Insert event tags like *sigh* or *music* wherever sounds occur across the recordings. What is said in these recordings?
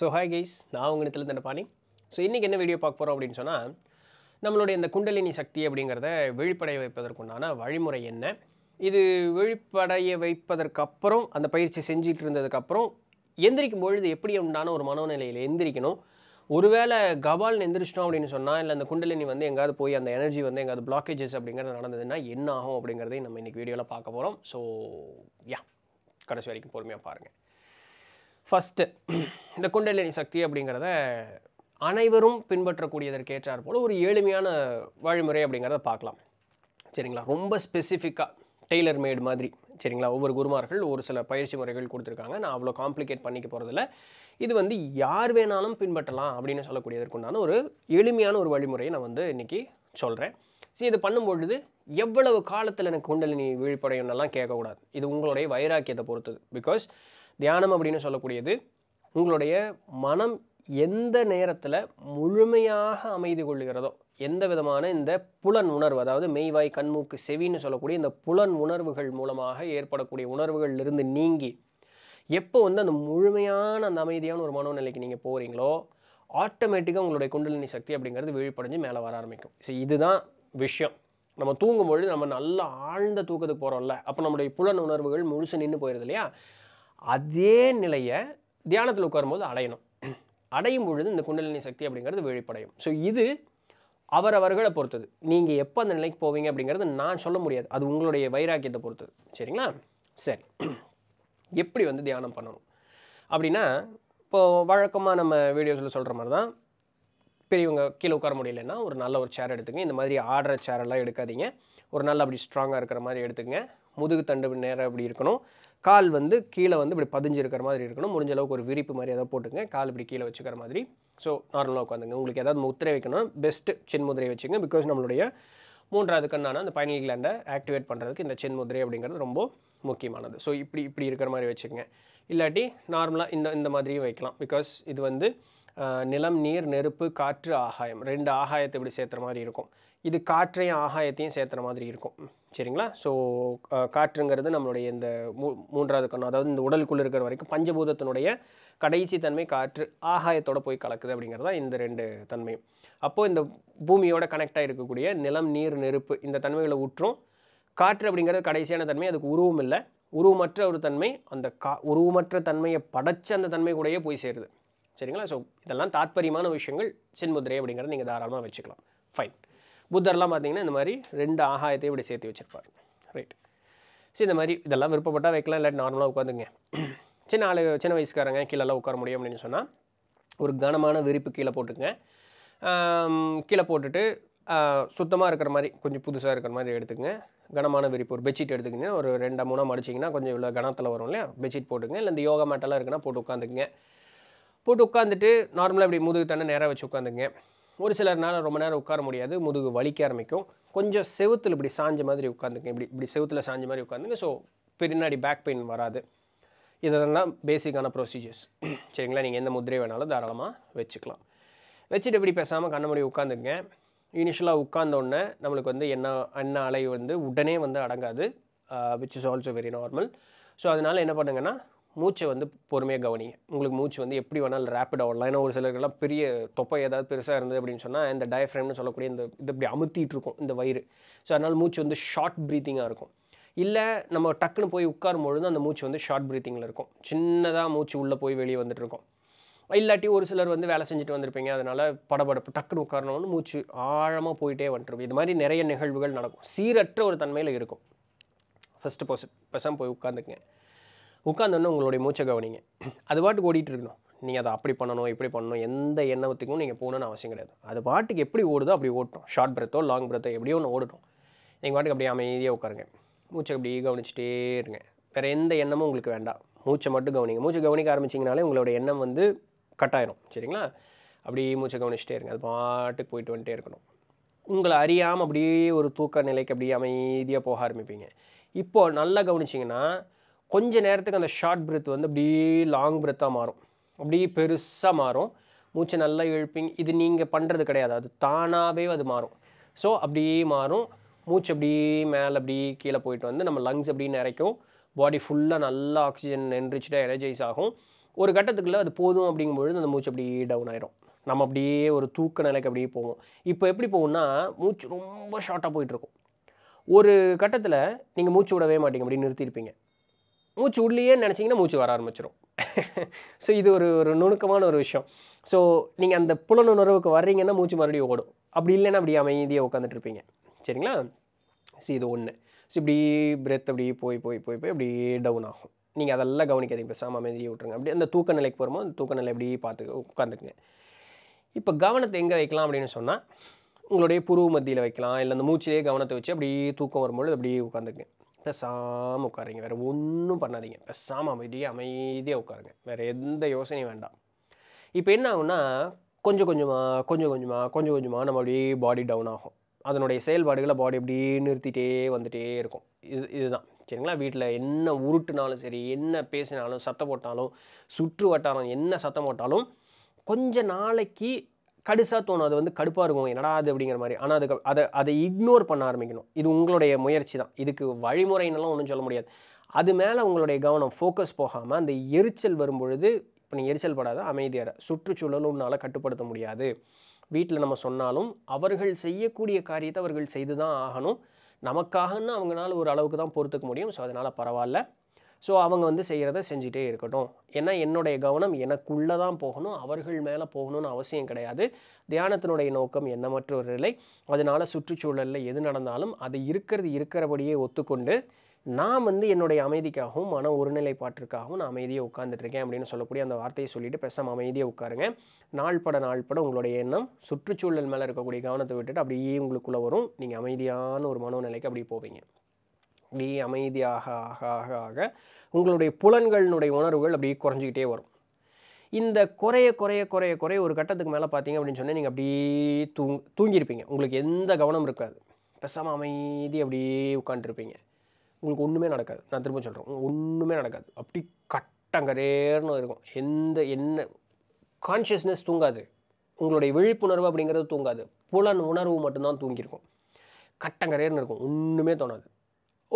so hi guys நான் உங்கள் இடத்துல தண்டை பாணி ஸோ இன்றைக்கி என்ன வீடியோ பார்க்க போகிறோம் அப்படின்னு சொன்னால் நம்மளுடைய இந்த குண்டலினி சக்தி அப்படிங்கிறத விழிப்படைய வைப்பதற்குண்டான வழிமுறை என்ன இது விழிப்படைய வைப்பதற்கப்புறம் அந்த பயிற்சி செஞ்சுட்டு இருந்ததுக்கப்புறம் எந்திரிக்கும் பொழுது எப்படி உண்டான ஒரு மனோநிலையில் எந்திரிக்கணும் ஒருவேளை கபால் எந்திரிச்சிட்டோம் அப்படின்னு சொன்னால் இல்லை அந்த குண்டலினி வந்து எங்கேயாவது போய் அந்த எனர்ஜி வந்து எங்காவது பிளாக்கேஜஸ் அப்படிங்கிறது நடந்ததுன்னா என்ன ஆகும் அப்படிங்கிறதையும் நம்ம இன்றைக்கி வீடியோவில் பார்க்க போகிறோம் ஸோ யா கடைசி வரைக்கும் பொறுமையாக பாருங்கள் ஃபஸ்ட்டு இந்த குண்டலினி சக்தி அப்படிங்கிறத அனைவரும் பின்பற்றக்கூடியதற்கு போல் ஒரு எளிமையான வழிமுறை அப்படிங்கிறத பார்க்கலாம் சரிங்களா ரொம்ப ஸ்பெசிஃபிக்காக டெய்லர் மேடு மாதிரி சரிங்களா ஒவ்வொரு குருமார்கள் ஒரு சில பயிற்சி முறைகள் கொடுத்துருக்காங்க நான் அவ்வளோ காம்ப்ளிகேட் பண்ணிக்க போகிறதில்ல இது வந்து யார் வேணாலும் பின்பற்றலாம் அப்படின்னு சொல்லக்கூடியதற்குண்டான ஒரு எளிமையான ஒரு வழிமுறையை நான் வந்து இன்றைக்கி சொல்கிறேன் சரி இது பண்ணும்பொழுது எவ்வளவு காலத்தில் எனக்கு குண்டலினி விழிப்படையணும்லாம் கேட்கக்கூடாது இது உங்களுடைய வைராக்கியத்தை பொறுத்தது பிகாஸ் தியானம் அப்படின்னு சொல்லக்கூடியது உங்களுடைய மனம் எந்த நேரத்தில் முழுமையாக அமைதி கொள்ளுகிறதோ எந்த விதமான இந்த புலன் உணர்வு அதாவது மெய்வாய் கண்மூக்கு செவின்னு சொல்லக்கூடிய இந்த புலன் உணர்வுகள் மூலமாக ஏற்படக்கூடிய உணர்வுகளிலிருந்து நீங்கி எப்போ வந்து அந்த முழுமையான அந்த அமைதியான ஒரு மனோநிலைக்கு நீங்கள் போகிறீங்களோ ஆட்டோமேட்டிக்காக உங்களுடைய குண்டலினி சக்தி அப்படிங்கிறது விழிப்படைஞ்சு மேலே வர ஆரம்பிக்கும் ஸோ இதுதான் விஷயம் நம்ம தூங்கும்பொழுது நம்ம நல்லா ஆழ்ந்த தூக்கத்துக்கு போகிறோம்ல அப்போ நம்முடைய புலன் உணர்வுகள் முழுசு நின்று போயிடுது இல்லையா அதே நிலையை தியானத்தில் உட்காரும்போது அடையணும் அடையும் பொழுது இந்த குண்டலினி சக்தி அப்படிங்கிறது வெளிப்படையும் ஸோ இது அவரவர்களை பொறுத்தது நீங்கள் எப்போ அந்த நிலைக்கு போவீங்க அப்படிங்கிறது நான் சொல்ல முடியாது அது உங்களுடைய வைராக்கியத்தை பொறுத்தது சரிங்களா சரி எப்படி வந்து தியானம் பண்ணணும் அப்படின்னா இப்போது வழக்கமாக நம்ம வீடியோஸில் சொல்கிற மாதிரி தான் பெரியவங்க கீழே உட்கார முடியலன்னா ஒரு நல்ல ஒரு சேர் எடுத்துங்க இந்த மாதிரி ஆடுற சேரெல்லாம் எடுக்காதீங்க ஒரு நல்ல அப்படி ஸ்ட்ராங்காக இருக்கிற மாதிரி எடுத்துக்கங்க முதுகு தண்டு நேரம் அப்படி இருக்கணும் கால் வந்து கீழே வந்து இப்படி பதிஞ்சிருக்கிற மாதிரி இருக்கணும் முடிஞ்ச அளவுக்கு ஒரு விரிப்பு மாதிரி ஏதாவது போட்டுங்க கால் இப்படி கீழே வச்சுக்கிற மாதிரி ஸோ நார்மலாக உட்காந்துங்க உங்களுக்கு ஏதாவது முத்திரை வைக்கணும் பெஸ்ட்டு சின் முதிரை வச்சுங்க பிகாஸ் நம்மளுடைய மூன்றாவது கண்ணான அந்த பைனல் கிளாண்டை ஆக்டிவேட் பண்ணுறதுக்கு இந்த சின் முதிரை அப்படிங்கிறது ரொம்ப முக்கியமானது ஸோ இப்படி இப்படி இருக்கிற மாதிரி வச்சுக்கோங்க இல்லாட்டி நார்மலாக இந்த இந்த மாதிரியும் வைக்கலாம் பிகாஸ் இது வந்து நிலம் நீர் நெருப்பு காற்று ஆகாயம் ரெண்டு ஆகாயத்தை இப்படி சேர்த்துற மாதிரி இருக்கும் இது காற்றையும் ஆகாயத்தையும் சேர்த்துற மாதிரி இருக்கும் சரிங்களா ஸோ காற்றுங்கிறது நம்மளுடைய இந்த மூ மூன்றாவது கண்ணம் அதாவது இந்த உடலுக்குள்ளே இருக்கிற வரைக்கும் பஞ்சபூதத்தினுடைய கடைசி தன்மை காற்று ஆகாயத்தோடு போய் கலக்குது அப்படிங்கிறது தான் இந்த ரெண்டு தன்மையும் அப்போது இந்த பூமியோட கனெக்டாக இருக்கக்கூடிய நிலம் நீர் நெருப்பு இந்த தன்மைகளை ஊற்றும் காற்று அப்படிங்கிறது கடைசியான தன்மை அதுக்கு உருவம் இல்லை உருவமற்ற ஒரு தன்மை அந்த கா உருவமற்ற தன்மையை படைச்ச அந்த தன்மை கூடயே போய் சேருது சரிங்களா ஸோ இதெல்லாம் தாற்பயமான விஷயங்கள் சின்முதிரை அப்படிங்கிறத நீங்கள் தாராளமாக வச்சுக்கலாம் ஃபைன் புத்தர்லாம் பார்த்தீங்கன்னா இந்த மாதிரி ரெண்டு ஆகாயத்தையும் இப்படி சேர்த்து வச்சுருப்பார் ரைட் சரி இந்த மாதிரி இதெல்லாம் விருப்பப்பட்டால் வைக்கலாம் இல்லாட்டி நார்மலாக உட்காந்துங்க சின்ன ஆளு சின்ன வயசுக்காரங்க கீழெல்லாம் உட்கார முடியும் அப்படின்னு சொன்னால் ஒரு கனமான விரிப்பு கீழே போட்டுங்க கீழே போட்டுட்டு சுத்தமாக இருக்கிற மாதிரி கொஞ்சம் புதுசாக இருக்கிற மாதிரி எடுத்துக்கங்க கனமான விரிப்பு ஒரு பெட்ஷீட் எடுத்துக்கிங்கன்னா ஒரு ரெண்டு மூணாக மடிச்சிங்கன்னா கொஞ்சம் இவ்வளோ கனத்தில் வரும் இல்லையா பெட்ஷீட் போட்டுங்க இல்லை இந்த யோகா மேட்டெல்லாம் இருக்குன்னா போட்டு உட்காந்துக்குங்க போட்டு உட்காந்துட்டு நார்மலாக இப்படி முதுகு தண்ணி நேராக வச்சு உட்காந்துங்க ஒரு சிலர்னால் ரொம்ப நேரம் உட்கார முடியாது முதுகு வலிக்க ஆரம்பிக்கும் கொஞ்சம் செவுத்தில் இப்படி சாஞ்ச மாதிரி உட்காந்துங்க இப்படி இப்படி செவுத்தில் சாஞ்ச மாதிரி உட்காந்துங்க ஸோ பின்னாடி பேக் பெயின் வராது இதெல்லாம் பேசிக்கான ப்ரொசீஜர்ஸ் சரிங்களா நீங்கள் எந்த முதிரை வேணாலும் தாராளமாக வச்சுக்கலாம் வச்சுட்டு இப்படி பேசாமல் கண்ண மூடி உட்காந்துங்க இனிஷியலாக உட்காந்தோடனே நம்மளுக்கு வந்து என்ன என்ன அலை வந்து உடனே வந்து அடங்காது which is also very normal so அதனால் என்ன பண்ணுங்கன்னா மூச்சை வந்து பொறுமையாக கவனிங்க உங்களுக்கு மூச்சு வந்து எப்படி வேணாலும் ரேப்பிட் ஆகலாம் ஏன்னா ஒரு சிலருக்கெல்லாம் பெரிய தொப்பை ஏதாவது பெருசாக இருந்தது அப்படின்னு சொன்னால் இந்த டயஃப்ரேம்னு சொல்லக்கூடிய இந்த இது இப்படி அமுத்திட்டு இருக்கும் இந்த வயிறு ஸோ அதனால் மூச்சு வந்து ஷார்ட் ப்ரீத்திங்காக இருக்கும் இல்லை நம்ம டக்குன்னு போய் உட்காரும் பொழுது அந்த மூச்சு வந்து ஷார்ட் ப்ரீத்திங்கில் இருக்கும் சின்னதாக மூச்சு உள்ளே போய் வெளியே வந்துட்டு இருக்கும் இல்லாட்டி ஒரு சிலர் வந்து வேலை செஞ்சுட்டு வந்திருப்பீங்க அதனால் படபடப்பு டக்குன்னு உட்காரணும்னு மூச்சு ஆழமாக போயிட்டே வந்துருக்கும் இது மாதிரி நிறைய நிகழ்வுகள் நடக்கும் சீரற்ற ஒரு தன்மையில் இருக்கும் ஃபஸ்ட்டு பசம் போய் உட்காந்துக்குங்க உட்காந்தோன்னே உங்களுடைய மூச்சை கவனிங்க அது பாட்டுக்கு ஓடிட்டு இருக்கணும் நீங்கள் அதை அப்படி பண்ணணும் இப்படி பண்ணணும் எந்த எண்ணத்துக்கும் நீங்கள் போகணுன்னு அவசியம் கிடையாது அது பாட்டுக்கு எப்படி ஓடுதோ அப்படி ஓட்டணும் ஷார்ட் பிரத்தோ லாங் பிரத்தோ எப்படியோ ஒன்று ஓடட்டும் நீங்கள் பாட்டுக்கு அப்படியே அமைதியாக உட்காருங்க மூச்சை அப்படி கவனிச்சிட்டே இருங்க வேறு எந்த எண்ணமும் உங்களுக்கு வேண்டாம் மூச்சை மட்டும் கவனிங்க மூச்சை கவனிக்க ஆரம்பிச்சிங்கனாலே உங்களோட எண்ணம் வந்து கட் ஆயிரும் சரிங்களா அப்படி மூச்சை கவனிச்சிட்டே இருங்க அது பாட்டுக்கு போயிட்டு வந்துட்டே இருக்கணும் உங்களை அறியாமல் அப்படியே ஒரு தூக்க நிலைக்கு அப்படியே அமைதியாக போக ஆரம்பிப்பீங்க இப்போது நல்லா கவனிச்சிங்கன்னா கொஞ்ச நேரத்துக்கு அந்த ஷார்ட் பிரெத் வந்து அப்படியே லாங் பிரெத்தாக மாறும் அப்படியே பெருசாக மாறும் மூச்சை நல்லா இழுப்பீங்க இது நீங்கள் பண்ணுறது கிடையாது அது தானாகவே அது மாறும் ஸோ அப்படியே மாறும் மூச்சு அப்படியே மேலே அப்படியே கீழே போயிட்டு வந்து நம்ம லங்ஸ் அப்படியே நிறைக்கும் பாடி ஃபுல்லாக நல்லா ஆக்சிஜன் என்ரிச்சாக எனர்ஜைஸ் ஆகும் ஒரு கட்டத்துக்குள்ளே அது போதும் அப்படிங்கும்பொழுது அந்த மூச்சு அப்படியே டவுன் ஆயிரும் நம்ம அப்படியே ஒரு தூக்க நிலைக்கு அப்படியே போவோம் இப்போ எப்படி போகும்னா மூச்சு ரொம்ப ஷார்ட்டாக போயிட்டுருக்கும் ஒரு கட்டத்தில் நீங்கள் மூச்சு விடவே மாட்டீங்க அப்படியே நிறுத்தியிருப்பீங்க மூச்சு உள்ளேயே நினச்சிங்கன்னா மூச்சு வர ஆரம்பிச்சிடும் ஸோ *laughs* இது ஒரு ஒரு நுணுக்கமான ஒரு விஷயம் ஸோ நீங்கள் அந்த புலனுணர்வுக்கு வர்றீங்கன்னா மூச்சு மறுபடியும் ஓடும் அப்படி இல்லைன்னா அப்படி அமைதியாக உட்காந்துட்டு இருப்பீங்க சரிங்களா ஸோ இது ஒன்று ஸோ இப்படி பிரெத் அப்படி போய் போய் போய் போய் அப்படியே டவுன் ஆகும் நீங்கள் அதெல்லாம் கவனிக்காதீங்க பேசாமல் அமைதியை விட்ருங்க அப்படி அந்த தூக்க நிலைக்கு போகிறோமோ அந்த தூக்க நிலை அப்படியே பார்த்து உட்காந்துக்குங்க இப்போ கவனத்தை எங்கே வைக்கலாம் அப்படின்னு சொன்னால் உங்களுடைய புருவ மத்தியில் வைக்கலாம் இல்லை அந்த மூச்சிலேயே கவனத்தை வச்சு அப்படியே தூக்கம் வரும்பொழுது அப்படியே உட்காந்துக்குங்க பேசாமல் உட்காருங்க வேறு ஒன்றும் பண்ணாதீங்க பேசாமல் அமைதியாக அமைதியாக உட்காருங்க வேறு எந்த யோசனையும் வேண்டாம் இப்போ என்ன ஆகும்னா கொஞ்சம் கொஞ்சமாக கொஞ்சம் கொஞ்சமாக கொஞ்சம் கொஞ்சமாக நம்ம அப்படியே பாடி டவுன் ஆகும் அதனுடைய செயல்பாடுகளை பாடி அப்படியே நிறுத்திட்டே வந்துகிட்டே இருக்கும் இது இதுதான் சரிங்களா வீட்டில் என்ன உருட்டுனாலும் சரி என்ன பேசினாலும் சத்தம் போட்டாலும் சுற்று வட்டாரம் என்ன சத்தம் போட்டாலும் கொஞ்ச நாளைக்கு கடுசாக தோணும் அது வந்து கடுப்பாக இருக்கும் என்னடா அது அப்படிங்கிற மாதிரி ஆனால் அதுக்கு அதை அதை இக்னோர் பண்ண ஆரம்பிக்கணும் இது உங்களுடைய முயற்சி தான் இதுக்கு வழிமுறைன்னெலாம் ஒன்றும் சொல்ல முடியாது அது மேலே உங்களுடைய கவனம் ஃபோக்கஸ் போகாமல் அந்த எரிச்சல் வரும்பொழுது இப்போ நீங்கள் எரிச்சல் படாத அமைதியாக சுற்றுச்சூழலும் உன்னால் கட்டுப்படுத்த முடியாது வீட்டில் நம்ம சொன்னாலும் அவர்கள் செய்யக்கூடிய காரியத்தை அவர்கள் செய்து தான் ஆகணும் நமக்காகன்னு அவங்களால ஒரு அளவுக்கு தான் பொறுத்துக்க முடியும் ஸோ அதனால் பரவாயில்ல ஸோ அவங்க வந்து செய்கிறத செஞ்சிட்டே இருக்கட்டும் ஏன்னா என்னுடைய கவனம் எனக்குள்ளே தான் போகணும் அவர்கள் மேலே போகணும்னு அவசியம் கிடையாது தியானத்தினுடைய நோக்கம் என்ன ஒரு நிலை அதனால் சுற்றுச்சூழலில் எது நடந்தாலும் அது இருக்கிறது இருக்கிறபடியே ஒத்துக்கொண்டு நான் வந்து என்னுடைய அமைதிக்காகவும் மன ஒருநிலைப்பாட்டிற்காகவும் நான் அமைதியாக உட்காந்துட்ருக்கேன் அப்படின்னு சொல்லக்கூடிய அந்த வார்த்தையை சொல்லிவிட்டு பேச அமைதியாக உட்காருங்க நாள்பட நாள்பட உங்களுடைய எண்ணம் சுற்றுச்சூழல் மேலே இருக்கக்கூடிய கவனத்தை விட்டுட்டு அப்படியே உங்களுக்குள்ளே வரும் நீங்கள் அமைதியான ஒரு மனோநிலைக்கு அப்படி போவீங்க அப்படியே அமைதியாக ஆக ஆக ஆக உங்களுடைய புலன்களினுடைய உணர்வுகள் அப்படியே குறைஞ்சிக்கிட்டே வரும் இந்த குறைய குறைய குறைய குறைய ஒரு கட்டத்துக்கு மேலே பார்த்தீங்க அப்படின்னு சொன்னால் நீங்கள் அப்படியே தூங் தூங்கியிருப்பீங்க உங்களுக்கு எந்த கவனம் இருக்காது பெசாமல் அமைதி அப்படியே உட்காந்துருப்பீங்க உங்களுக்கு ஒன்றுமே நடக்காது நான் திரும்ப சொல்கிறேன் ஒன்றுமே நடக்காது அப்படி கட்டங்கரேர்னு இருக்கும் எந்த என்ன கான்ஷியஸ்னஸ் தூங்காது உங்களுடைய விழிப்புணர்வு அப்படிங்கிறது தூங்காது புலன் உணர்வு மட்டும்தான் தூங்கியிருக்கும் கட்டங்கரேர்னு இருக்கும் ஒன்றுமே தோணாது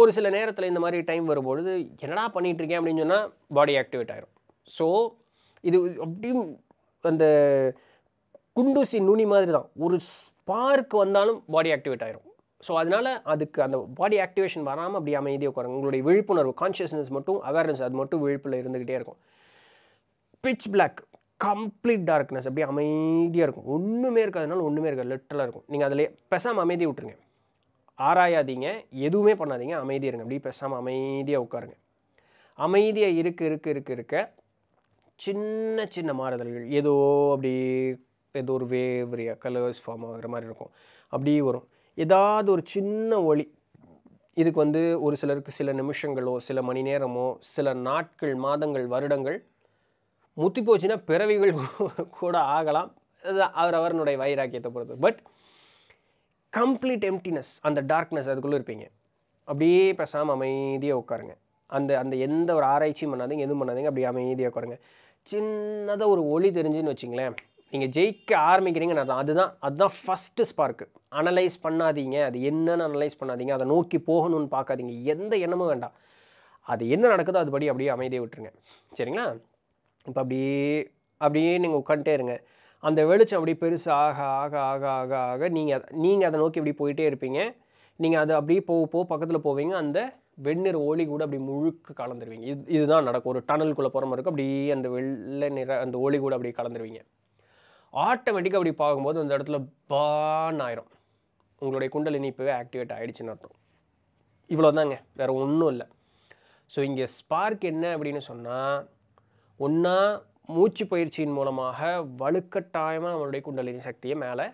ஒரு சில நேரத்தில் இந்த மாதிரி டைம் வரும்பொழுது என்னடா பண்ணிகிட்ருக்கேன் அப்படின்னு சொன்னால் பாடி ஆக்டிவேட் ஆகிரும் ஸோ இது அப்படியும் அந்த குண்டூசி நுனி மாதிரி தான் ஒரு ஸ்பார்க் வந்தாலும் பாடி ஆக்டிவேட் ஆகிரும் ஸோ அதனால் அதுக்கு அந்த பாடி ஆக்டிவேஷன் வராமல் அப்படி அமைதியாக உட்காருங்க உங்களுடைய விழிப்புணர்வு கான்ஷியஸ்னஸ் மட்டும் அவேர்னஸ் அது மட்டும் விழிப்பில் இருந்துக்கிட்டே இருக்கும் பிச் பிளாக் கம்ப்ளீட் டார்க்னஸ் அப்படியே அமைதியாக இருக்கும் ஒன்றுமே இருக்காதுனால ஒன்றுமே இருக்காது லிட்டலாக இருக்கும் நீங்கள் அதில் பெசாமல் அமைதி விட்டுருங்க ஆராயாதீங்க எதுவுமே பண்ணாதீங்க அமைதியாக இருங்க அப்படியே பேசாமல் அமைதியாக உட்காருங்க அமைதியாக இருக்கு இருக்கு இருக்கு இருக்க சின்ன சின்ன மாறுதல்கள் ஏதோ அப்படி ஏதோ ஒரு வேவ் கலர்ஸ் ஃபார்ம் ஆகிற மாதிரி இருக்கும் அப்படியே வரும் ஏதாவது ஒரு சின்ன ஒளி இதுக்கு வந்து ஒரு சிலருக்கு சில நிமிஷங்களோ சில மணி நேரமோ சில நாட்கள் மாதங்கள் வருடங்கள் முத்தி போச்சுன்னா பிறவிகள் கூட ஆகலாம் அவர் அவரனுடைய வைராக்கியத்தை பொறுத்து பட் கம்ப்ளீட் எம்டினஸ் அந்த டார்க்னஸ் அதுக்குள்ளே இருப்பீங்க அப்படியே பேசாமல் அமைதியாக உட்காருங்க அந்த அந்த எந்த ஒரு ஆராய்ச்சியும் பண்ணாதீங்க எதுவும் பண்ணாதீங்க அப்படியே அமைதியாக உட்காருங்க சின்னதாக ஒரு ஒளி தெரிஞ்சுன்னு வச்சிங்களேன் நீங்கள் ஜெயிக்க ஆரம்பிக்கிறீங்க நான் அதுதான் அதுதான் ஃபஸ்ட்டு ஸ்பார்க்கு அனலைஸ் பண்ணாதீங்க அது என்னென்னு அனலைஸ் பண்ணாதீங்க அதை நோக்கி போகணும்னு பார்க்காதீங்க எந்த எண்ணமும் வேண்டாம் அது என்ன நடக்குதோ அதுபடி அப்படியே அமைதியை விட்டுருங்க சரிங்களா இப்போ அப்படியே அப்படியே நீங்கள் உட்காந்துட்டே இருங்க அந்த வெளிச்சம் அப்படி பெருசு ஆக ஆக ஆக ஆக ஆக நீங்கள் நீங்கள் அதை நோக்கி இப்படி போயிட்டே இருப்பீங்க நீங்கள் அதை அப்படியே போக போக பக்கத்தில் போவீங்க அந்த வெண்ணிற ஓலி கூட அப்படி முழுக்க கலந்துருவீங்க இது இதுதான் நடக்கும் ஒரு டனலுக்குள்ளே போகிற மாதிரி இருக்கும் அப்படியே அந்த வெள்ளை நிற அந்த ஓலி கூட அப்படியே கலந்துருவீங்க ஆட்டோமேட்டிக்காக அப்படி பார்க்கும்போது அந்த இடத்துல பான் ஆயிரும் உங்களுடைய குண்டல் இனிப்பவே ஆக்டிவேட் ஆகிடுச்சுன்னு அர்த்தம் இவ்வளோ தாங்க வேறு ஒன்றும் இல்லை ஸோ இங்கே ஸ்பார்க் என்ன அப்படின்னு சொன்னால் ஒன்றா மூச்சு பயிற்சியின் மூலமாக வலுக்கட்டாயமாக நம்மளுடைய குண்டலினி சக்தியை மேலே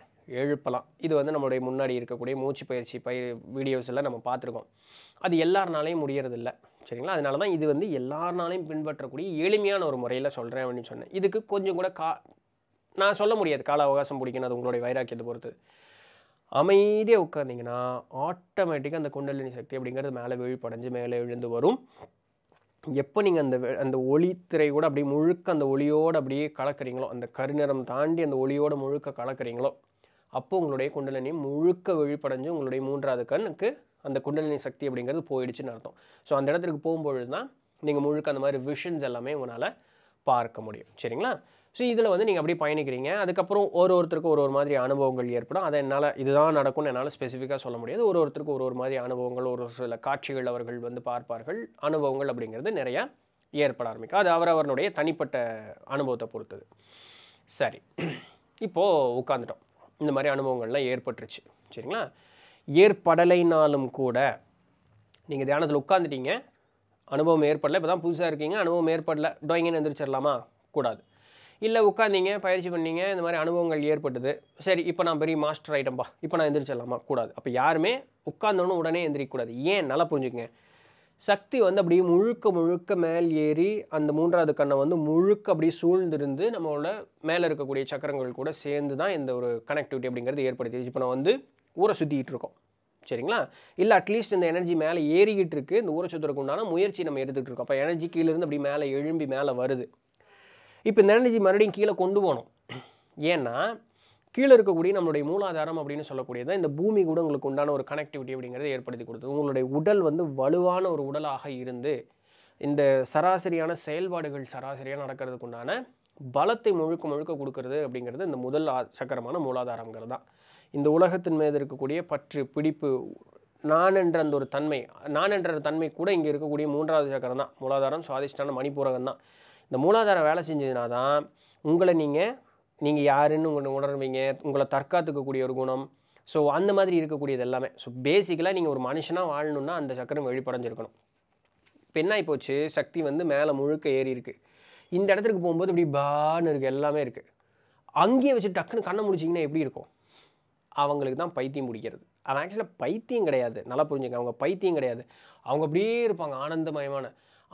எழுப்பலாம் இது வந்து நம்மளுடைய முன்னாடி இருக்கக்கூடிய மூச்சு பயிற்சி பயிர் வீடியோஸில் நம்ம பார்த்துருக்கோம் அது எல்லாருனாலையும் முடியறதில்ல சரிங்களா அதனால தான் இது வந்து எல்லாருனாலையும் பின்பற்றக்கூடிய எளிமையான ஒரு முறையில் சொல்கிறேன் அப்படின்னு சொன்னேன் இதுக்கு கொஞ்சம் கூட கா நான் சொல்ல முடியாது கால அவகாசம் பிடிக்கணும் அது உங்களுடைய வைராக்கியத்தை பொறுத்து அமைதியாக உட்காந்திங்கன்னா ஆட்டோமேட்டிக்காக அந்த குண்டலினி சக்தி அப்படிங்கிறது மேலே விழிப்படைஞ்சு மேலே எழுந்து வரும் எப்போ நீங்கள் அந்த அந்த ஒளித்திரை கூட அப்படியே முழுக்க அந்த ஒளியோடு அப்படியே கலக்கிறீங்களோ அந்த கருநிறம் தாண்டி அந்த ஒளியோடு முழுக்க கலக்கிறீங்களோ அப்போது உங்களுடைய குண்டலினி முழுக்க விழிப்படைஞ்சு உங்களுடைய மூன்றாவது கண்ணுக்கு அந்த குண்டலினி சக்தி அப்படிங்கிறது போயிடுச்சுன்னு அர்த்தம் ஸோ அந்த இடத்துக்கு போகும்பொழுது தான் நீங்கள் முழுக்க அந்த மாதிரி விஷன்ஸ் எல்லாமே உங்களால் பார்க்க முடியும் சரிங்களா ஸோ இதில் வந்து நீங்கள் அப்படியே பயணிக்கிறீங்க அதுக்கப்புறம் ஒரு ஒருத்தருக்கு ஒரு ஒரு மாதிரி அனுபவங்கள் ஏற்படும் அதை என்னால் இதுதான் நடக்கும்னு என்னால் ஸ்பெசிஃபிக்காக சொல்ல முடியாது ஒரு ஒருத்தருக்கு ஒரு ஒரு மாதிரி அனுபவங்கள் ஒரு சில காட்சிகள் அவர்கள் வந்து பார்ப்பார்கள் அனுபவங்கள் அப்படிங்கிறது நிறையா ஏற்பட ஆரம்பிக்கும் அது அவருடைய தனிப்பட்ட அனுபவத்தை பொறுத்தது சரி இப்போது உட்காந்துட்டோம் இந்த மாதிரி அனுபவங்கள்லாம் ஏற்பட்டுருச்சு சரிங்களா ஏற்படலைனாலும் கூட நீங்கள் தியானத்தில் உட்காந்துட்டீங்க அனுபவம் ஏற்படலை இப்போ தான் புதுசாக இருக்கீங்க அனுபவம் ஏற்படலை ட்ராயிங்னு எந்திரிச்சிடலாமா கூடாது இல்லை உட்காந்திங்க பயிற்சி பண்ணிங்க இந்த மாதிரி அனுபவங்கள் ஏற்பட்டது சரி இப்போ நான் பெரிய மாஸ்டர் ஐட்டம்பா இப்போ நான் எந்திரிச்சிடலாமா கூடாது அப்போ யாருமே உட்காந்தோன்னு உடனே எந்திரிக்கக்கூடாது ஏன் நல்லா புரிஞ்சுக்கங்க சக்தி வந்து அப்படியே முழுக்க முழுக்க மேல் ஏறி அந்த மூன்றாவது கண்ணை வந்து முழுக்க அப்படியே சூழ்ந்திருந்து நம்மளோட மேலே இருக்கக்கூடிய சக்கரங்கள் கூட சேர்ந்து தான் இந்த ஒரு கனெக்டிவிட்டி அப்படிங்கிறது ஏற்படுத்தி இப்போ நான் வந்து ஊரை சுற்றிக்கிட்டு இருக்கோம் சரிங்களா இல்லை அட்லீஸ்ட் இந்த எனர்ஜி மேலே ஏறிக்கிட்டு இருக்குது இந்த ஊரை சுற்றுறதுக்கு உண்டான முயற்சி நம்ம எடுத்துகிட்டு இருக்கோம் அப்போ எனர்ஜி கீழேருந்து அப்படி மேலே எழும்பி மேலே வருது இப்போ இந்த எனர்ஜி மறுபடியும் கீழே கொண்டு போகணும் ஏன்னா கீழே இருக்கக்கூடிய நம்மளுடைய மூலாதாரம் அப்படின்னு சொல்லக்கூடியதான் இந்த பூமி கூட உங்களுக்கு உண்டான ஒரு கனெக்டிவிட்டி அப்படிங்கிறத ஏற்படுத்தி கொடுத்தது உங்களுடைய உடல் வந்து வலுவான ஒரு உடலாக இருந்து இந்த சராசரியான செயல்பாடுகள் சராசரியாக நடக்கிறதுக்கு உண்டான பலத்தை முழுக்க முழுக்க கொடுக்கறது அப்படிங்கிறது இந்த முதல் சக்கரமான மூலாதாரங்கிறது தான் இந்த உலகத்தின் மீது இருக்கக்கூடிய பற்று பிடிப்பு நான் என்ற அந்த ஒரு தன்மை நான் என்ற தன்மை கூட இங்கே இருக்கக்கூடிய மூன்றாவது சக்கரம் தான் மூலாதாரம் சுவாதிஷ்டான மணிப்பூரகம் தான் இந்த மூலாதாரம் வேலை செஞ்சதுனா தான் உங்களை நீங்கள் நீங்கள் யாருன்னு உங்களை உணர்வீங்க உங்களை தற்காத்துக்கக்கூடிய ஒரு குணம் ஸோ அந்த மாதிரி இருக்கக்கூடியது எல்லாமே ஸோ பேசிக்கலாக நீங்கள் ஒரு மனுஷனாக வாழணுன்னா அந்த சக்கரம் வெளிப்படைஞ்சிருக்கணும் இப்போ என்ன போச்சு சக்தி வந்து மேலே முழுக்க ஏறி இருக்குது இந்த இடத்துக்கு போகும்போது இப்படி பான்னு இருக்குது எல்லாமே இருக்குது அங்கேயே வச்சு டக்குன்னு கண்ணை முடிச்சிங்கன்னா எப்படி இருக்கும் அவங்களுக்கு தான் பைத்தியம் பிடிக்கிறது அவன் ஆக்சுவலாக பைத்தியம் கிடையாது நல்லா புரிஞ்சுக்க அவங்க பைத்தியம் கிடையாது அவங்க அப்படியே இருப்பாங்க ஆனந்தமயமான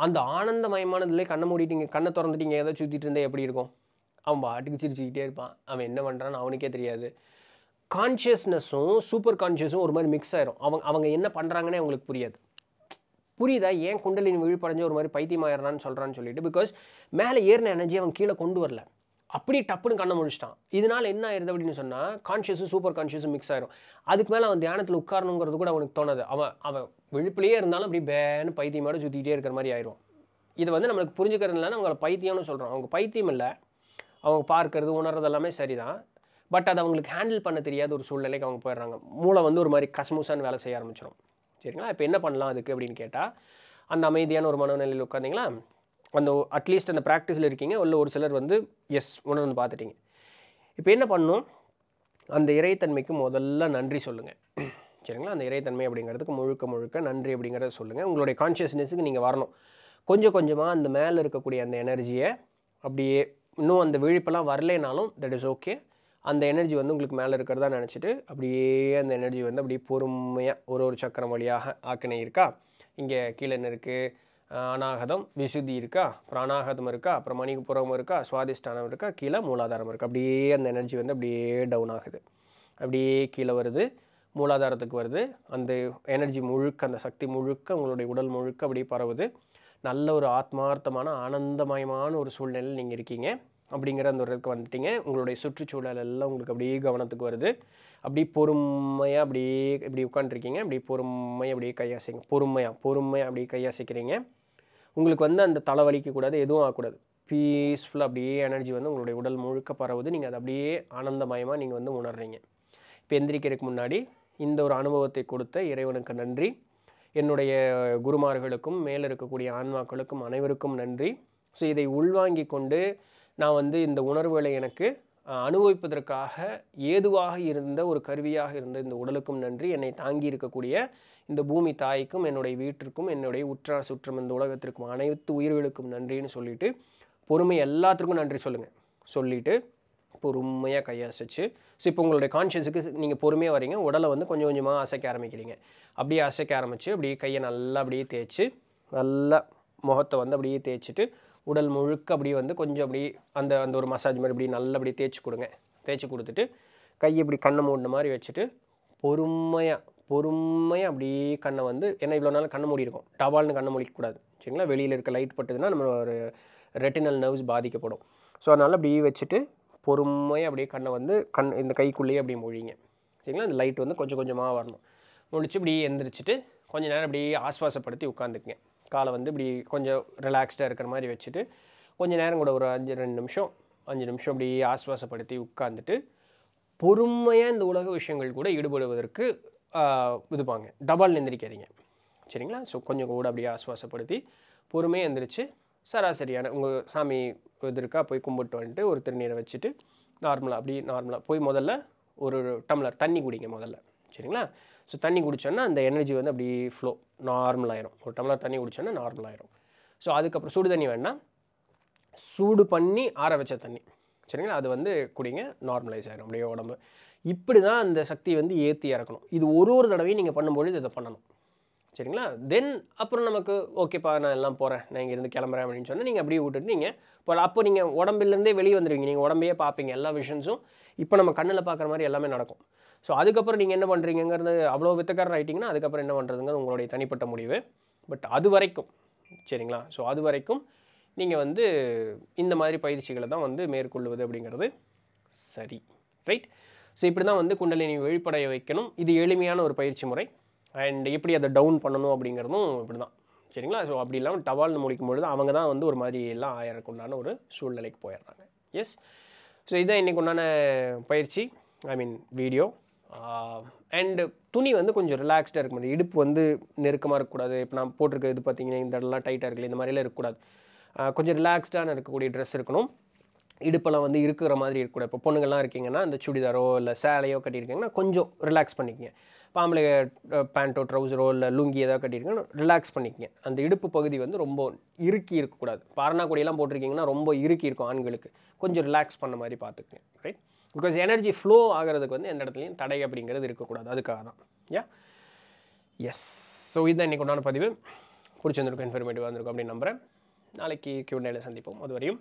அந்த ஆனந்தமயமானதுலேயே கண்ணை மூடிட்டீங்க கண்ணை திறந்துட்டீங்க ஏதோ சுற்றிட்டு இருந்தால் எப்படி இருக்கும் அவன் பாட்டுக்கு சிரிச்சுக்கிட்டே இருப்பான் அவன் என்ன பண்ணுறான்னு அவனுக்கே தெரியாது கான்ஷியஸ்னஸும் சூப்பர் கான்ஷியஸும் ஒரு மாதிரி மிக்ஸ் ஆயிரும் அவங்க அவங்க என்ன பண்ணுறாங்கன்னே அவங்களுக்கு புரியாது புரியுதா ஏன் குண்டலின் விழிப்படைஞ்சு ஒரு மாதிரி பைத்தியமாயிடுறான்னு சொல்கிறான்னு சொல்லிட்டு பிகாஸ் மேலே ஏறின எனர்ஜி அவன் கீழே கொண்டு வரல அப்படி டப்புன்னு கண்ணை முடிச்சிட்டான் இதனால் என்ன ஆயிருது அப்படின்னு சொன்னால் கான்ஷியஸும் சூப்பர் கான்ஷியஸும் மிக்ஸ் ஆயிரும் அதுக்கு மேலே அவன் தியானத்தில் உட்காரணுங்கிறது கூட அவனுக்கு தோணாது அவன் அவன் விழுப்புலேயே இருந்தாலும் அப்படி பேன்னு பைத்தியமோட சுற்றிட்டே இருக்கிற மாதிரி ஆயிரும் இதை வந்து நம்மளுக்கு புரிஞ்சுக்கிறதுனால அவங்கள பைத்தியம்னு சொல்கிறோம் அவங்க பைத்தியம் இல்லை அவங்க பார்க்கறது உணர்றது எல்லாமே சரிதான் பட் அதை அவங்களுக்கு ஹேண்டில் பண்ண தெரியாத ஒரு சூழ்நிலைக்கு அவங்க போயிடுறாங்க மூளை வந்து ஒரு மாதிரி கஸ்மூசான்னு வேலை செய்ய ஆரம்பிச்சிடும் சரிங்களா இப்போ என்ன பண்ணலாம் அதுக்கு அப்படின்னு கேட்டால் அந்த அமைதியான ஒரு மனநிலையில் உட்காந்திங்களா அந்த அட்லீஸ்ட் அந்த ப்ராக்டிஸில் இருக்கீங்க உள்ள ஒரு சிலர் வந்து எஸ் உணர்ந்து பார்த்துட்டீங்க இப்போ என்ன பண்ணும் அந்த இறைத்தன்மைக்கு முதல்ல நன்றி சொல்லுங்கள் சரிங்களா அந்த இறைத்தன்மை அப்படிங்கிறதுக்கு முழுக்க முழுக்க நன்றி அப்படிங்கிறத சொல்லுங்கள் உங்களுடைய கான்ஷியஸ்னஸுக்கு நீங்கள் வரணும் கொஞ்சம் கொஞ்சமாக அந்த மேலே இருக்கக்கூடிய அந்த எனர்ஜியை அப்படியே இன்னும் அந்த விழிப்பெல்லாம் வரலைனாலும் தட் இஸ் ஓகே அந்த எனர்ஜி வந்து உங்களுக்கு மேலே இருக்கிறதா நினச்சிட்டு அப்படியே அந்த எனர்ஜி வந்து அப்படியே பொறுமையாக ஒரு ஒரு சக்கரம் வழியாக ஆக்கினே இருக்கா இங்கே கீழே என்ன இருக்குது அனாகதம் விசுதி இருக்கா பிராணாகதம் இருக்கா அப்புறம் மணிபுரம் இருக்கா சுவாதிஷ்டானம் இருக்கா கீழே மூலாதாரம் இருக்கா அப்படியே அந்த எனர்ஜி வந்து அப்படியே டவுன் ஆகுது அப்படியே கீழே வருது மூலாதாரத்துக்கு வருது அந்த எனர்ஜி முழுக்க அந்த சக்தி முழுக்க உங்களுடைய உடல் முழுக்க அப்படியே பரவுது நல்ல ஒரு ஆத்மார்த்தமான ஆனந்தமயமான ஒரு சூழ்நிலையில் நீங்கள் இருக்கீங்க அப்படிங்கிற அந்த ஒரு இதுக்கு வந்துட்டீங்க உங்களுடைய சுற்றுச்சூழல் எல்லாம் உங்களுக்கு அப்படியே கவனத்துக்கு வருது அப்படி பொறுமையாக அப்படி இப்படி உட்காந்துருக்கீங்க அப்படி பொறுமையாக அப்படியே கையாசிங்க பொறுமையாக பொறுமையாக அப்படியே கையாசிக்கிறீங்க உங்களுக்கு வந்து அந்த தலைவலிக்க கூடாது எதுவும் ஆகக்கூடாது பீஸ்ஃபுல்லாக அப்படியே எனர்ஜி வந்து உங்களுடைய உடல் முழுக்க பரவுது நீங்கள் அதை அப்படியே ஆனந்தமயமாக நீங்கள் வந்து உணர்றீங்க இப்போ எந்திரிக்கிறதுக்கு முன்னாடி இந்த ஒரு அனுபவத்தை கொடுத்த இறைவனுக்கு நன்றி என்னுடைய குருமார்களுக்கும் மேலே இருக்கக்கூடிய ஆன்மாக்களுக்கும் அனைவருக்கும் நன்றி ஸோ இதை உள்வாங்கி கொண்டு நான் வந்து இந்த உணர்வுகளை எனக்கு அனுபவிப்பதற்காக ஏதுவாக இருந்த ஒரு கருவியாக இருந்த இந்த உடலுக்கும் நன்றி என்னை தாங்கி இருக்கக்கூடிய இந்த பூமி தாய்க்கும் என்னுடைய வீட்டிற்கும் என்னுடைய உற்றார் சுற்றம் இந்த உலகத்திற்கும் அனைத்து உயிர்களுக்கும் நன்றின்னு சொல்லிவிட்டு பொறுமை எல்லாத்துக்கும் நன்றி சொல்லுங்கள் சொல்லிவிட்டு பொறுமையாக கையசைச்சு ஸோ இப்போ உங்களுடைய கான்ஷியஸுக்கு நீங்கள் பொறுமையாக வரீங்க உடலை வந்து கொஞ்சம் கொஞ்சமாக அசைக்க ஆரம்பிக்கிறீங்க அப்படியே அசைக்க ஆரம்பித்து அப்படியே கையை நல்லா அப்படியே தேய்ச்சி நல்லா முகத்தை வந்து அப்படியே தேய்ச்சிட்டு உடல் முழுக்க அப்படியே வந்து கொஞ்சம் அப்படி அந்த அந்த ஒரு மசாஜ் மாதிரி இப்படி நல்லபடி தேய்ச்சி கொடுங்க தேய்ச்சி கொடுத்துட்டு கை இப்படி கண்ணை மூடின மாதிரி வச்சுட்டு பொறுமையாக பொறுமையாக அப்படியே கண்ணை வந்து ஏன்னா இவ்வளோ நாள் கண்ணை மூடி இருக்கும் டபால்னு கண்ணை மூடிக்கக்கூடாது சரிங்களா வெளியில் இருக்க லைட் பட்டதுன்னா நம்ம ஒரு ரெட்டினல் நர்வ்ஸ் பாதிக்கப்படும் ஸோ அதனால் அப்படியே வச்சுட்டு பொறுமையாக அப்படியே கண்ணை வந்து கண் இந்த கைக்குள்ளேயே அப்படியே மொழிங்க சரிங்களா அந்த லைட் வந்து கொஞ்சம் கொஞ்சமாக வரணும் முடிச்சு இப்படி எந்திரிச்சிட்டு கொஞ்சம் நேரம் அப்படியே ஆஸ்வாசப்படுத்தி உட்காந்துக்குங்க காலை வந்து இப்படி கொஞ்சம் ரிலாக்ஸ்டாக இருக்கிற மாதிரி வச்சுட்டு கொஞ்சம் நேரம் கூட ஒரு அஞ்சு ரெண்டு நிமிஷம் அஞ்சு நிமிஷம் அப்படி ஆஸ்வாசப்படுத்தி உட்காந்துட்டு பொறுமையாக இந்த உலக விஷயங்கள் கூட ஈடுபடுவதற்கு இதுப்பாங்க டபால் நிந்திரிக்காதீங்க சரிங்களா ஸோ கொஞ்சம் கூட அப்படியே ஆஸ்வாசப்படுத்தி பொறுமையாக எந்திரிச்சு சராசரியான உங்கள் சாமி இதற்காக போய் கும்பிட்டு வந்துட்டு ஒரு திருநீரை வச்சுட்டு நார்மலாக அப்படியே நார்மலாக போய் முதல்ல ஒரு டம்ளர் தண்ணி குடிங்க முதல்ல சரிங்களா ஸோ தண்ணி குடித்தோன்னா அந்த எனர்ஜி வந்து அப்படி ஃப்ளோ நார்மல் ஆயிரும் ஒரு டம்ளர் தண்ணி குடித்தோன்னா நார்மல் ஆயிரும் ஸோ அதுக்கப்புறம் சூடு தண்ணி வேணால் சூடு பண்ணி ஆற வச்ச தண்ணி சரிங்களா அது வந்து குடிங்க நார்மலைஸ் ஆகிடும் அப்படியே உடம்பு இப்படி தான் அந்த சக்தி வந்து ஏற்றி இறக்கணும் இது ஒரு ஒரு தடவையும் நீங்கள் பண்ணும்பொழுது இதை பண்ணணும் சரிங்களா தென் அப்புறம் நமக்கு ஓகேப்பா நான் எல்லாம் போகிறேன் நான் இங்கேருந்து கிளம்புறேன் அப்படின்னு சொன்னால் நீங்கள் அப்படியே விட்டுட்டு நீங்கள் இப்போ அப்போ நீங்கள் உடம்புலேருந்தே வெளியே வந்துடுவீங்க நீங்கள் உடம்பையே பார்ப்பீங்க எல்லா விஷன்ஸும் இப்போ நம்ம கண்ணில் பார்க்குற மாதிரி எல்லாமே நடக்கும் ஸோ அதுக்கப்புறம் நீங்கள் என்ன பண்ணுறீங்கிறது அவ்வளோ வித்தக்காரர் ஆகிட்டிங்கன்னா அதுக்கப்புறம் என்ன பண்ணுறதுங்கிறது உங்களுடைய தனிப்பட்ட முடிவு பட் அது வரைக்கும் சரிங்களா ஸோ அது வரைக்கும் நீங்கள் வந்து இந்த மாதிரி பயிற்சிகளை தான் வந்து மேற்கொள்வது அப்படிங்கிறது சரி ரைட் ஸோ இப்படி தான் வந்து குண்டலினி வெளிப்படைய வைக்கணும் இது எளிமையான ஒரு பயிற்சி முறை அண்ட் எப்படி அதை டவுன் பண்ணணும் அப்படிங்கிறதும் இப்படி தான் சரிங்களா ஸோ அப்படி இல்லாமல் டவால்னு முடிக்கும் பொழுது அவங்க தான் வந்து ஒரு மாதிரி எல்லாம் ஆயிரம் உண்டான ஒரு சூழ்நிலைக்கு போயிடுறாங்க எஸ் ஸோ இதுதான் இன்றைக்கு உண்டான பயிற்சி ஐ மீன் வீடியோ அண்டு துணி வந்து கொஞ்சம் ரிலாக்ஸ்டாக இருக்க மாட்டேன் இடுப்பு வந்து நெருக்கமாக இருக்கக்கூடாது இப்போ நான் போட்டிருக்க இது பார்த்தீங்கன்னா இந்த இடம்லாம் டைட்டாக இருக்குல்ல இந்த மாதிரிலாம் இருக்கக்கூடாது கொஞ்சம் ரிலாக்ஸ்டான இருக்கக்கூடிய ட்ரெஸ் இருக்கணும் இடுப்பெல்லாம் வந்து இருக்கிற மாதிரி இருக்கக்கூடாது இப்போ பொண்ணுங்கள்லாம் இருக்கீங்கன்னா இந்த சுடிதாரோ இல்லை சேலையோ கட்டியிருக்கீங்கன்னா கொஞ்சம் ரிலாக்ஸ் பண்ணிக்கங்க பாம்பளை பேண்ட்டோ ட்ரௌசரோ இல்லை லுங்கி ஏதாவது கட்டியிருக்கீங்கன்னா ரிலாக்ஸ் பண்ணிக்கங்க அந்த இடுப்பு பகுதி வந்து ரொம்ப இறுக்கி இருக்கக்கூடாது பாரணாக்குடியெல்லாம் போட்டிருக்கீங்கன்னா ரொம்ப இறுக்கி இருக்கும் ஆண்களுக்கு கொஞ்சம் ரிலாக்ஸ் பண்ண மாதிரி பார்த்துக்குங்க ரைட் பிகாஸ் எனர்ஜி ஃப்ளோ ஆகிறதுக்கு வந்து எந்த இடத்துலையும் தடை அப்படிங்கிறது இருக்கக்கூடாது அதுக்காக தான் யா எஸ் ஸோ இதுதான் இன்றைக்கு உண்டான பதிவு பிடிச்சிருந்துருக்கும் இன்ஃபர்மேட்டிவாக இருந்திருக்கும் அப்படின்னு நம்புகிறேன் நாளைக்கு நேரில் சந்திப்போம் அதுவரையும்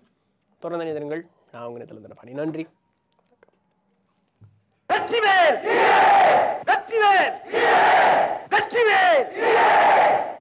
தொடர்ந்து நிதனங்கள் நான் உங்கள் நேரத்தில் தரப்பாடி நன்றி வெற்றிவேல் வெற்றிவேல் வெற்றிவேல்